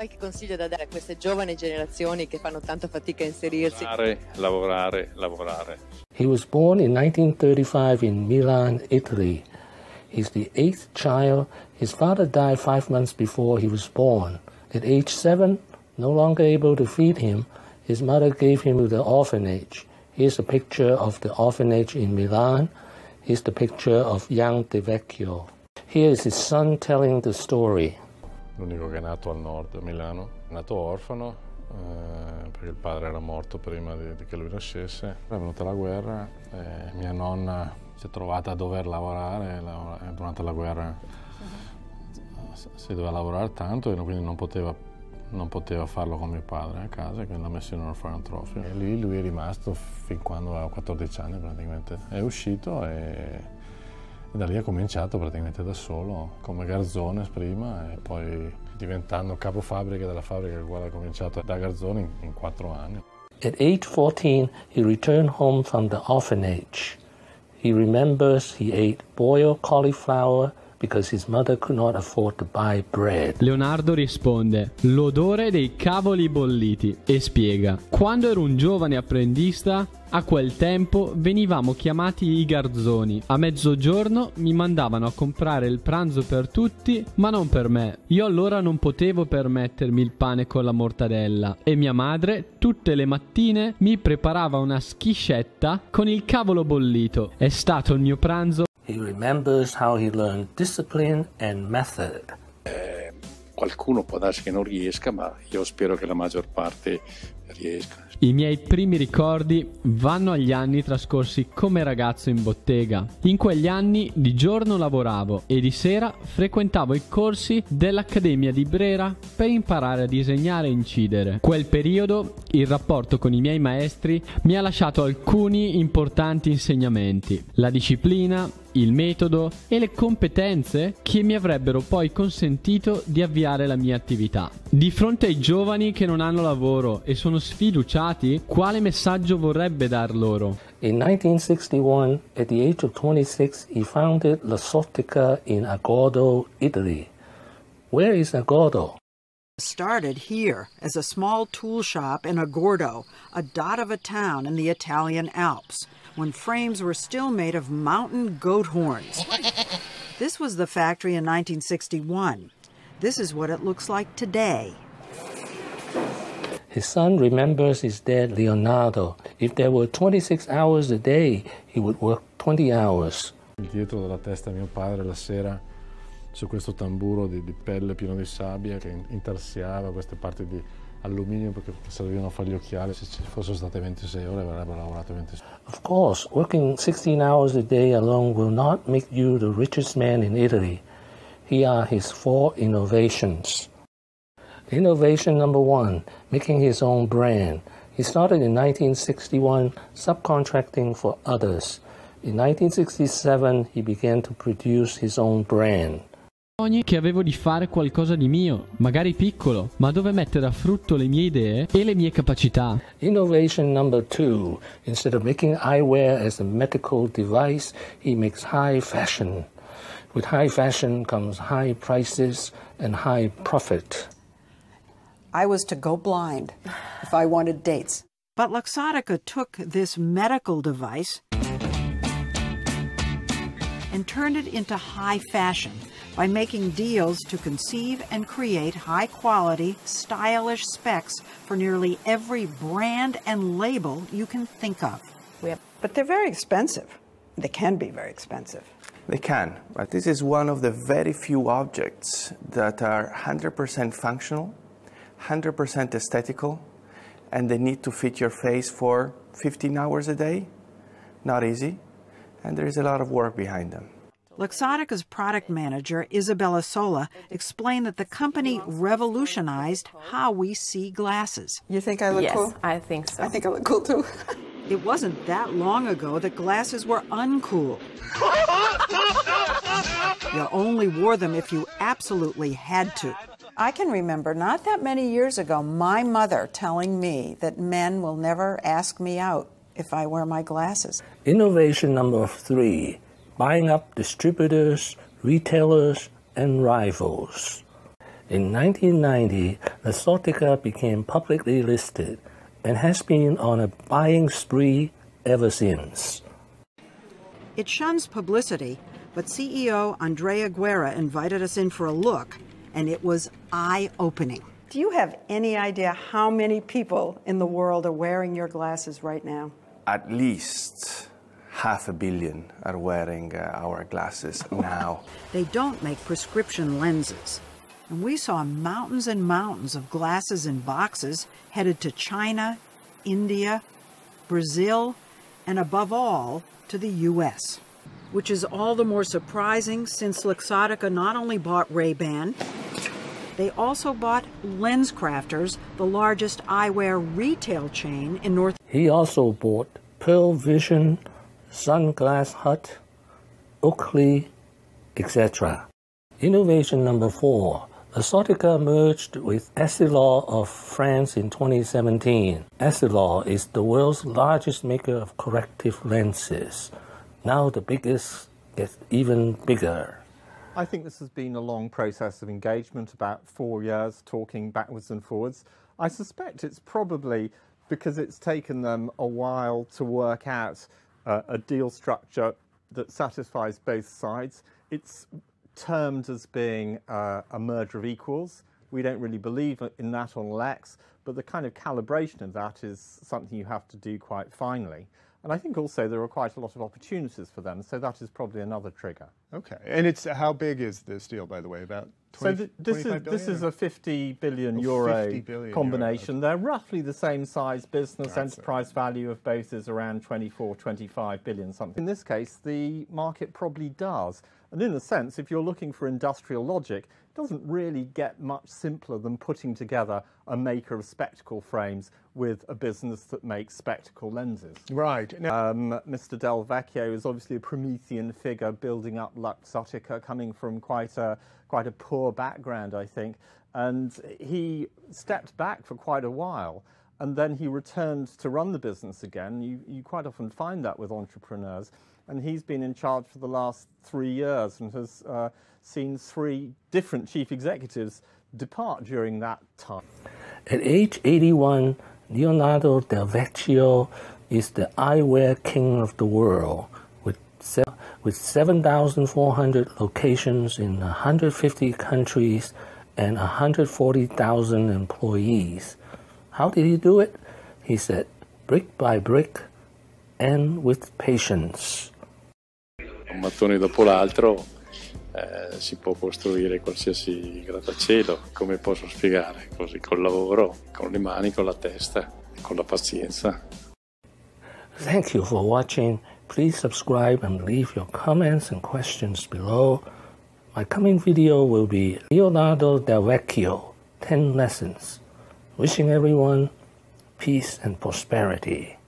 qualche consiglio da dare a queste giovani generazioni che fanno tanta fatica a inserirsi? Lavorare, lavorare, lavorare. He was born in 1935 in Milan, Italy. He's the eighth child. His father died five months before he was born. At age seven, no longer able to feed him, his mother gave him to the orphanage. Here's a picture of the orphanage in Milan. Here's the picture of young De Vecchio. Here is his son telling the story. l'unico che è nato al nord, a Milano, è nato orfano eh, perché il padre era morto prima di, di, che lui nascesse. È venuta la guerra e mia nonna si è trovata a dover lavorare eh, durante la guerra. Si doveva lavorare tanto e quindi non poteva, non poteva farlo con mio padre a casa, quindi l'ha messo in un orfanotrofio. E lì lui è rimasto fin quando aveva 14 anni praticamente. È uscito e e da lì ha cominciato praticamente da solo, come garzone prima e poi diventando capofabbrica della fabbrica che ha cominciato da Garzone in, in quattro anni. At age 14 he returned home from the orphanage. He remembers he ate boiled cauliflower His to buy bread. Leonardo risponde: L'odore dei cavoli bolliti e spiega: Quando ero un giovane apprendista, a quel tempo venivamo chiamati i garzoni. A mezzogiorno mi mandavano a comprare il pranzo per tutti, ma non per me. Io allora non potevo permettermi il pane con la mortadella e mia madre tutte le mattine mi preparava una schiscetta con il cavolo bollito. È stato il mio pranzo He remembers how he learned discipline and method. Eh, qualcuno può darsi che non riesca, ma io spero che la maggior parte riesca. I miei primi ricordi vanno agli anni trascorsi come ragazzo in bottega. In quegli anni di giorno lavoravo e di sera frequentavo i corsi dell'Accademia di Brera per imparare a disegnare e incidere. Quel periodo il rapporto con i miei maestri mi ha lasciato alcuni importanti insegnamenti. La disciplina, il metodo e le competenze che mi avrebbero poi consentito di avviare la mia attività. Di fronte ai giovani che non hanno lavoro e sono sfiduciati, quale messaggio vorrebbe dar loro? In 1961, at the age of 26, he founded La Sottica in Agordo, Italy. Where is Agordo? started here as a small tool shop in Agordo, a dot of a town in the Italian Alps. when frames were still made of mountain goat horns. This was the factory in 1961. This is what it looks like today. His son remembers his dad, Leonardo. If there were 26 hours a day, he would work 20 hours. Dietro dalla testa mio padre la sera su questo tamburo di, di pelle pieno di sabbia che intarsiava queste parti di, alluminio perché servivano a fare gli occhiali. Se ci fossero state 26 ore avrebbero lavorato 26 ore. Of course, working 16 hours a day alone will not make you the richest man in Italy. Here are his four innovations. Innovation number one, making his own brand. He started in 1961 subcontracting for others. In 1967, he began to produce his own brand che avevo di fare qualcosa di mio, magari piccolo, ma dove mettere a frutto le mie idee e le mie capacità. Innovation number two. Instead of making eyewear as a medical device, he makes high fashion. With high fashion comes high prices and high profit. I was to go blind if I wanted dates. But Luxottica took this medical device and turned it into high fashion by making deals to conceive and create high quality, stylish specs for nearly every brand and label you can think of. But they're very expensive. They can be very expensive. They can, but this is one of the very few objects that are 100% functional, 100% aesthetical, and they need to fit your face for 15 hours a day. Not easy, and there is a lot of work behind them. Luxottica's product manager, Isabella Sola, explained that the company revolutionized how we see glasses. You think I look yes, cool? I think so. I think I look cool too. it wasn't that long ago that glasses were uncool. you only wore them if you absolutely had to. I can remember not that many years ago my mother telling me that men will never ask me out if I wear my glasses. Innovation number three buying up distributors, retailers, and rivals. In 1990, Nasotica became publicly listed and has been on a buying spree ever since. It shuns publicity, but CEO Andrea Guerra invited us in for a look, and it was eye opening. Do you have any idea how many people in the world are wearing your glasses right now? At least half a billion are wearing uh, our glasses now. They don't make prescription lenses. And we saw mountains and mountains of glasses in boxes headed to China, India, Brazil, and above all, to the U.S. Which is all the more surprising since Luxottica not only bought Ray-Ban, they also bought LensCrafters, the largest eyewear retail chain in North. He also bought Pearl Vision Sunglass Hut, Oakley, etc. Innovation number four. Asotica merged with Essilor of France in 2017. Essilor is the world's largest maker of corrective lenses. Now the biggest gets even bigger. I think this has been a long process of engagement, about four years talking backwards and forwards. I suspect it's probably because it's taken them a while to work out uh, a deal structure that satisfies both sides. It's termed as being uh, a merger of equals. We don't really believe in that on Lex, but the kind of calibration of that is something you have to do quite finely. And I think also there are quite a lot of opportunities for them, so that is probably another trigger. Okay. And it's how big is this deal, by the way? About 20, so this is this or? is a 50 billion oh, euro 50 billion combination. Euro. They're roughly the same size business. That's Enterprise it. value of both is around 24, 25 billion something. In this case, the market probably does. And in a sense, if you're looking for industrial logic, doesn't really get much simpler than putting together a maker of spectacle frames with a business that makes spectacle lenses. Right. Now um, Mr. Del Vecchio is obviously a Promethean figure building up Luxottica, coming from quite a, quite a poor background, I think. And he stepped back for quite a while and then he returned to run the business again. You, you quite often find that with entrepreneurs and he's been in charge for the last three years and has uh, seen three different chief executives depart during that time. At age 81, Leonardo da Vecchio is the eyewear king of the world with, se with 7,400 locations in 150 countries and 140,000 employees. How did he do it? He said, brick by brick and with patience. un mattone dopo l'altro eh, si può costruire qualsiasi grattacielo, come posso spiegare, così col lavoro, con le mani, con la testa, con la pazienza. Thank you for watching. Please subscribe and leave your comments and questions below. My coming video will be Leonardo Del Vecchio 10 Lessons. Wishing everyone peace and prosperity.